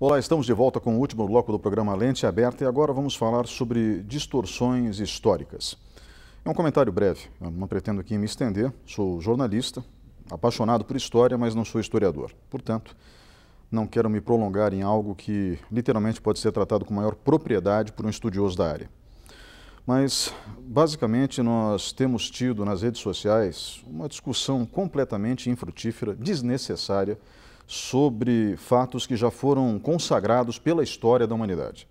Olá, estamos de volta com o último bloco do programa Lente Aberta e agora vamos falar sobre distorções históricas. É um comentário breve, não pretendo aqui me estender, sou jornalista, apaixonado por história, mas não sou historiador. Portanto, não quero me prolongar em algo que literalmente pode ser tratado com maior propriedade por um estudioso da área. Mas, basicamente, nós temos tido nas redes sociais uma discussão completamente infrutífera, desnecessária, sobre fatos que já foram consagrados pela história da humanidade.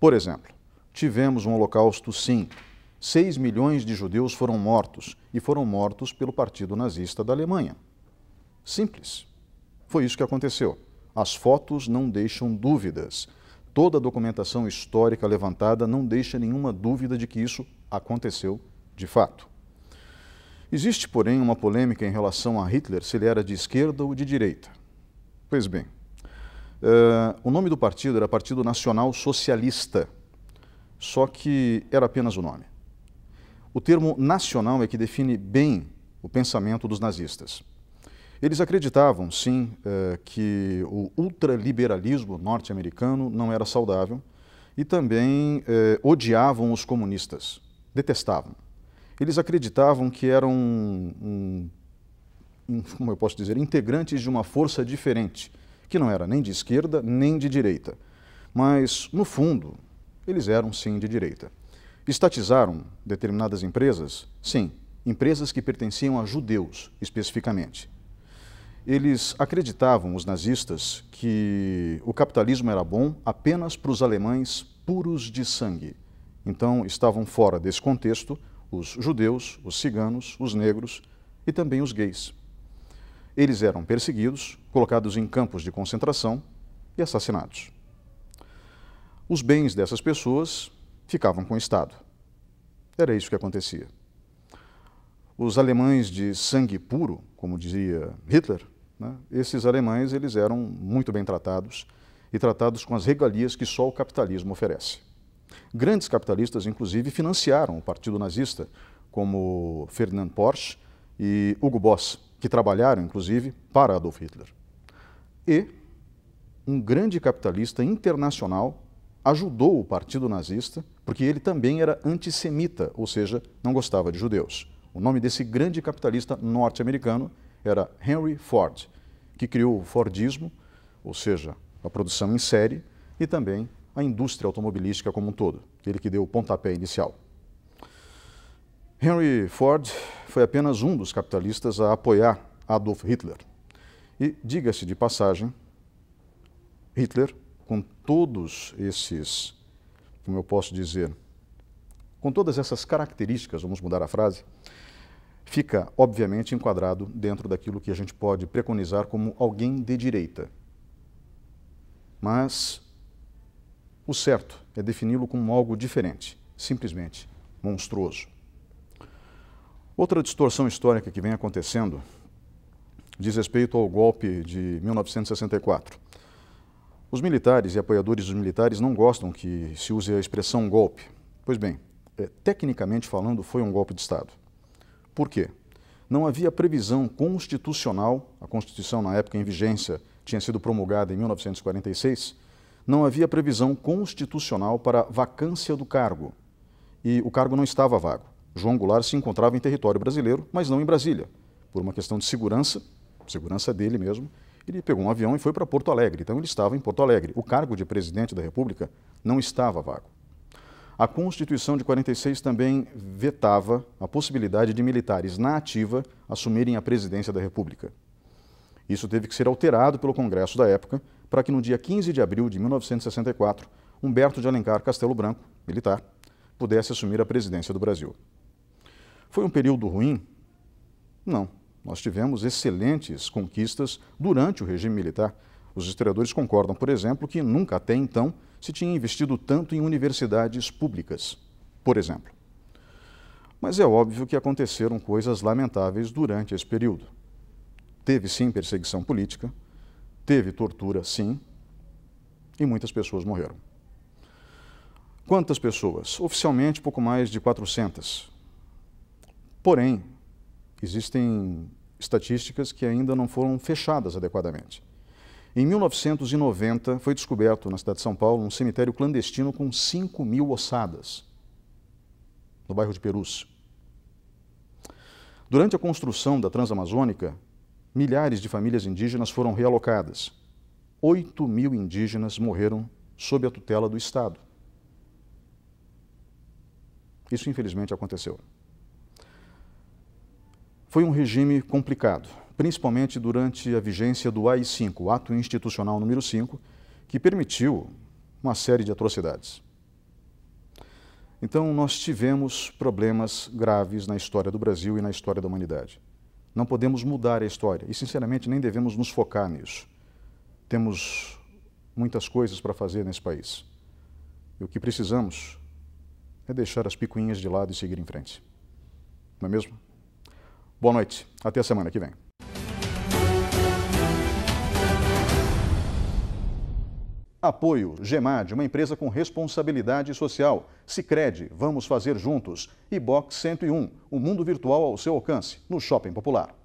Por exemplo, tivemos um holocausto, sim. 6 milhões de judeus foram mortos e foram mortos pelo Partido Nazista da Alemanha. Simples. Foi isso que aconteceu. As fotos não deixam dúvidas. Toda a documentação histórica levantada não deixa nenhuma dúvida de que isso aconteceu de fato. Existe, porém, uma polêmica em relação a Hitler se ele era de esquerda ou de direita. Pois bem, uh, o nome do partido era Partido Nacional Socialista, só que era apenas o nome. O termo nacional é que define bem o pensamento dos nazistas. Eles acreditavam, sim, uh, que o ultraliberalismo norte-americano não era saudável e também uh, odiavam os comunistas, detestavam. Eles acreditavam que eram, um, um, como eu posso dizer, integrantes de uma força diferente, que não era nem de esquerda nem de direita. Mas, no fundo, eles eram sim de direita. Estatizaram determinadas empresas? Sim, empresas que pertenciam a judeus, especificamente. Eles acreditavam, os nazistas, que o capitalismo era bom apenas para os alemães puros de sangue. Então, estavam fora desse contexto os judeus, os ciganos, os negros e também os gays. Eles eram perseguidos, colocados em campos de concentração e assassinados. Os bens dessas pessoas ficavam com o Estado. Era isso que acontecia. Os alemães de sangue puro, como dizia Hitler, né, esses alemães eles eram muito bem tratados e tratados com as regalias que só o capitalismo oferece. Grandes capitalistas, inclusive, financiaram o partido nazista, como Ferdinand Porsche e Hugo Boss, que trabalharam, inclusive, para Adolf Hitler. E um grande capitalista internacional ajudou o partido nazista, porque ele também era antissemita, ou seja, não gostava de judeus. O nome desse grande capitalista norte-americano era Henry Ford, que criou o Fordismo, ou seja, a produção em série, e também a indústria automobilística como um todo, ele que deu o pontapé inicial. Henry Ford foi apenas um dos capitalistas a apoiar Adolf Hitler. E, diga-se de passagem, Hitler, com todos esses, como eu posso dizer, com todas essas características, vamos mudar a frase, fica obviamente enquadrado dentro daquilo que a gente pode preconizar como alguém de direita. Mas o certo é defini-lo como algo diferente, simplesmente monstruoso. Outra distorção histórica que vem acontecendo diz respeito ao golpe de 1964. Os militares e apoiadores dos militares não gostam que se use a expressão golpe. Pois bem, é, tecnicamente falando, foi um golpe de Estado. Por quê? Não havia previsão constitucional, a Constituição na época em vigência tinha sido promulgada em 1946, não havia previsão constitucional para vacância do cargo. E o cargo não estava vago. João Goulart se encontrava em território brasileiro, mas não em Brasília. Por uma questão de segurança, segurança dele mesmo, ele pegou um avião e foi para Porto Alegre. Então ele estava em Porto Alegre. O cargo de presidente da República não estava vago. A Constituição de 46 também vetava a possibilidade de militares na ativa assumirem a presidência da República. Isso teve que ser alterado pelo Congresso da época para que no dia 15 de abril de 1964, Humberto de Alencar Castelo Branco, militar, pudesse assumir a presidência do Brasil. Foi um período ruim? Não. Nós tivemos excelentes conquistas durante o regime militar. Os historiadores concordam, por exemplo, que nunca até então se tinha investido tanto em universidades públicas, por exemplo. Mas é óbvio que aconteceram coisas lamentáveis durante esse período. Teve sim perseguição política, teve tortura sim, e muitas pessoas morreram. Quantas pessoas? Oficialmente, pouco mais de 400. Porém, existem estatísticas que ainda não foram fechadas adequadamente. Em 1990, foi descoberto na cidade de São Paulo um cemitério clandestino com 5 mil ossadas, no bairro de Perus. Durante a construção da Transamazônica, milhares de famílias indígenas foram realocadas. 8 mil indígenas morreram sob a tutela do Estado. Isso, infelizmente, aconteceu. Foi um regime complicado, principalmente durante a vigência do AI-5, o Ato Institucional número 5, que permitiu uma série de atrocidades. Então, nós tivemos problemas graves na história do Brasil e na história da humanidade. Não podemos mudar a história e, sinceramente, nem devemos nos focar nisso. Temos muitas coisas para fazer nesse país. E o que precisamos é deixar as picuinhas de lado e seguir em frente. Não é mesmo? Boa noite. Até a semana que vem. Apoio Gemad, uma empresa com responsabilidade social. Sicredi, vamos fazer juntos. E Box 101, o um mundo virtual ao seu alcance, no Shopping Popular.